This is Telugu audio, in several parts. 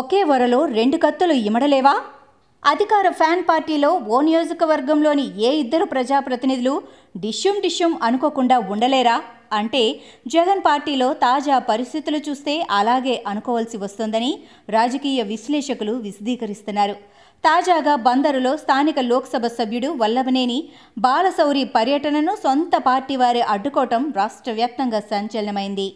ఒకే వరలో రెండు కత్తులు ఇమడలేవా అధికార ఫ్యాన్ పార్టీలో ఓ నియోజకవర్గంలోని ఏ ఇద్దరు ప్రజాప్రతినిధులు డిష్యుం డిష్యుం అనుకోకుండా ఉండలేరా అంటే జగన్ పార్టీలో తాజా పరిస్థితులు చూస్తే అలాగే అనుకోవాల్సి వస్తోందని రాజకీయ విశ్లేషకులు విశదీకరిస్తున్నారు తాజాగా బందరులో స్థానిక లోక్సభ సభ్యుడు వల్లభనేని బాలసౌరి పర్యటనను సొంత పార్టీ వారి అడ్డుకోవటం రాష్ట్ర వ్యాప్తంగా సంచలనమైంది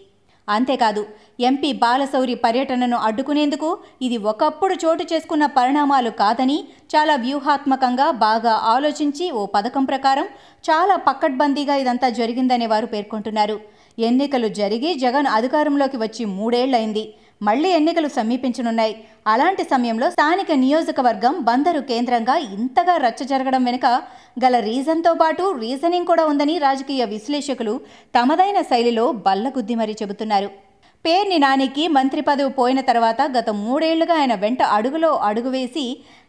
అంతేకాదు ఎంపీ బాలశౌరి పర్యటనను అడ్డుకునేందుకు ఇది ఒకప్పుడు చోటు చేసుకున్న పరిణామాలు కాదని చాలా వ్యూహాత్మకంగా బాగా ఆలోచించి ఓ పథకం ప్రకారం చాలా పక్కడ్బందీగా ఇదంతా జరిగిందనే వారు పేర్కొంటున్నారు ఎన్నికలు జరిగి జగన్ అధికారంలోకి వచ్చి మూడేళ్లైంది మళ్లీ ఎన్నికలు సమీపించనున్నాయి అలాంటి సమయంలో స్థానిక నియోజకవర్గం బందరు కేంద్రంగా ఇంతగా రచ్చ జరగడం వెనుక గల రీజన్తో పాటు రీజనింగ్ కూడా ఉందని రాజకీయ విశ్లేషకులు తమదైన శైలిలో బల్లగుద్ది మరీ చెబుతున్నారు పేర్ని నానికి మంత్రి పదవి పోయిన తర్వాత గత మూడేళ్లుగా ఆయన వెంట అడుగులో అడుగు వేసి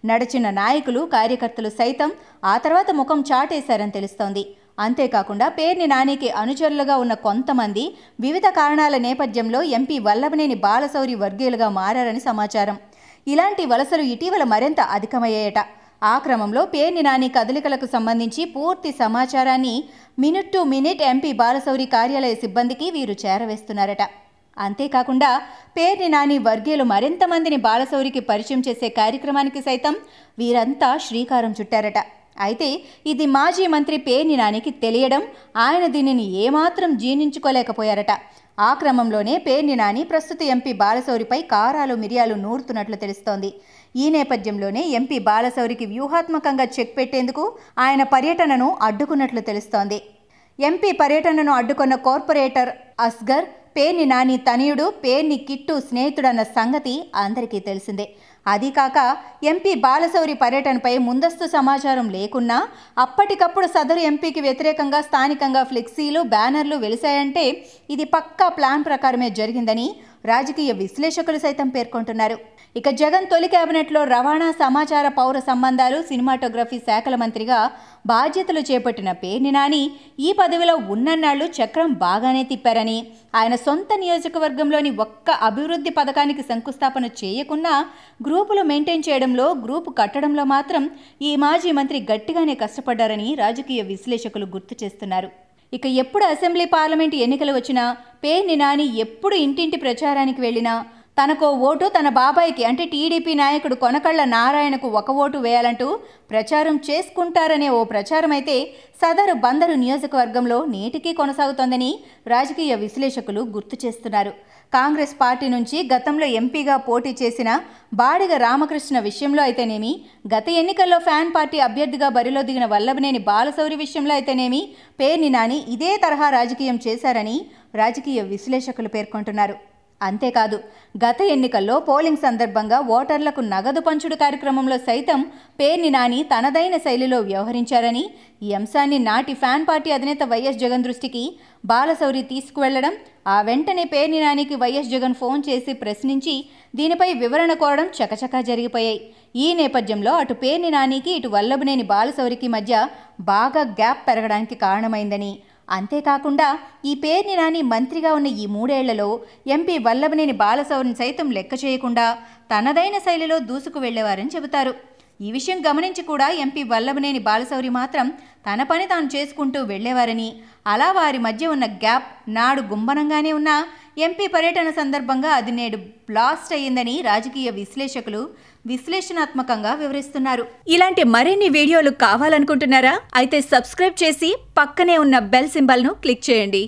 నడిచిన నాయకులు కార్యకర్తలు సైతం ఆ తర్వాత ముఖం చాటేశారని తెలుస్తోంది అంతేకాకుండా పేర్ని నానికి అనుచరులుగా ఉన్న కొంతమంది వివిధ కారణాల నేపథ్యంలో ఎంపీ వల్లభనేని బాలశౌరి వర్గీయులుగా మారని సమాచారం ఇలాంటి వలసలు ఇటీవల మరింత అధికమయ్యాయట ఆ క్రమంలో పేర్ని నాని కదలికలకు సంబంధించి పూర్తి సమాచారాన్ని minute to minute MP Balashowry కార్యాలయ సిబ్బందికి వీరు చేరవేస్తున్నారట అంతేకాకుండా పేర్ని నాని వర్గీయులు మరింతమందిని బాలశౌరికి పరిచయం చేసే కార్యక్రమానికి సైతం వీరంతా శ్రీకారం చుట్టారట అయితే ఇది మాజీ మంత్రి పేర్ని నానికి తెలియడం ఆయన దీనిని ఏమాత్రం జీర్ణించుకోలేకపోయారట ఆ క్రమంలోనే పేర్ని నాని ప్రస్తుత ఎంపీ బాలశౌరిపై కారాలు మిరియాలు నూరుతున్నట్లు తెలుస్తోంది ఈ నేపథ్యంలోనే ఎంపీ బాలశౌరికి వ్యూహాత్మకంగా చెక్ పెట్టేందుకు ఆయన పర్యటనను అడ్డుకున్నట్లు తెలుస్తోంది ఎంపీ పర్యటనను అడ్డుకున్న కార్పొరేటర్ అస్గర్ పేర్ని నాని తనయుడు పేర్ని కిట్టు స్నేహితుడన్న సంగతి అందరికీ తెలిసిందే అదీకాక ఎంపీ బాలశౌరి పర్యటనపై ముందస్తు సమాచారం లేకున్నా అప్పటికప్పుడు సదరు ఎంపీకి వ్యతిరేకంగా స్థానికంగా ఫ్లెక్సీలు బ్యానర్లు వెలిశాయంటే ఇది పక్కా ప్లాన్ ప్రకారమే జరిగిందని రాజకీయ విశ్లేషకులు సైతం పేర్కొంటున్నారు ఇక జగన్ తొలి కేబినెట్లో రవాణా సమాచార పౌర సంబంధాలు సినిమాటోగ్రఫీ శాఖల మంత్రిగా బాధ్యతలు చేపట్టిన పేర్ని నాని ఈ పదవిలో ఉన్నన్నాళ్లు చక్రం బాగానే తిప్పారని ఆయన సొంత నియోజకవర్గంలోని ఒక్క అభివృద్ధి పథకానికి శంకుస్థాపన చేయకుండా గ్రూపులు మెయింటైన్ చేయడంలో గ్రూపు కట్టడంలో మాత్రం ఈ మాజీ మంత్రి గట్టిగానే కష్టపడ్డారని రాజకీయ విశ్లేషకులు గుర్తు చేస్తున్నారు ఇక ఎప్పుడు అసెంబ్లీ పార్లమెంటు ఎన్నికలు వచ్చినా పే నినాని ఎప్పుడు ఇంటింటి ప్రచారానికి వెళ్ళినా తనకో ఓటు తన బాబాయికి అంటే టీడీపీ నాయకుడు కొనకళ్ళ నారాయణకు ఒక ఓటు వేయాలంటూ ప్రచారం చేసుకుంటారనే ఓ ప్రచారం అయితే సదరు బందరు నియోజకవర్గంలో నేటికీ కొనసాగుతోందని రాజకీయ విశ్లేషకులు గుర్తు చేస్తున్నారు కాంగ్రెస్ పార్టీ నుంచి గతంలో ఎంపీగా పోటీ చేసిన బాడిగ రామకృష్ణ విషయంలో అయితేనేమి గత ఎన్నికల్లో ఫ్యాన్ పార్టీ అభ్యర్థిగా బరిలో దిగిన వల్లభనేని బాలశౌరి విషయంలో అయితేనేమి పేర్ని నాని ఇదే తరహా రాజకీయం చేశారని రాజకీయ విశ్లేషకులు పేర్కొంటున్నారు అంతేకాదు గత ఎన్నికల్లో పోలింగ్ సందర్భంగా ఓటర్లకు నగదు పంచుడు కార్యక్రమంలో సైతం పేర్ని నాని తనదైన శైలిలో వ్యవహరించారని ఈ అంశాన్ని నాటి ఫ్యాన్ పార్టీ అధినేత వైఎస్ జగన్ దృష్టికి బాలశౌరి తీసుకువెళ్లడం ఆ వెంటనే పేర్ని నానికి వైఎస్ జగన్ ఫోన్ చేసి ప్రశ్నించి దీనిపై వివరణ కోరడం చకచకా జరిగిపోయాయి ఈ నేపథ్యంలో అటు పేర్ని నానికి ఇటు వల్లభనేని బాలశౌరికి మధ్య బాగా గ్యాప్ పెరగడానికి కారణమైందని అంతేకాకుండా ఈ పేర్ని నాని మంత్రిగా ఉన్న ఈ మూడేళ్లలో ఎంపీ వల్లభనేని బాలసౌరిని సైతం లెక్క చేయకుండా తనదైన శైలిలో దూసుకు వెళ్లేవారని చెబుతారు ఈ విషయం గమనించి కూడా ఎంపీ వల్లభనేని బాలసౌరి మాత్రం తన పని తాను చేసుకుంటూ వెళ్లేవారని అలా వారి మధ్య ఉన్న గ్యాప్ నాడు గుంబనంగానే ఉన్నా ఎంపీ పర్యటన సందర్భంగా అది నేడు బ్లాస్ట్ అయ్యిందని రాజకీయ విశ్లేషకులు విశ్లేషణాత్మకంగా వివరిస్తున్నారు ఇలాంటి మరిన్ని వీడియోలు కావాలనుకుంటున్నారా అయితే సబ్స్క్రైబ్ చేసి పక్కనే ఉన్న బెల్ సింబల్ను క్లిక్ చేయండి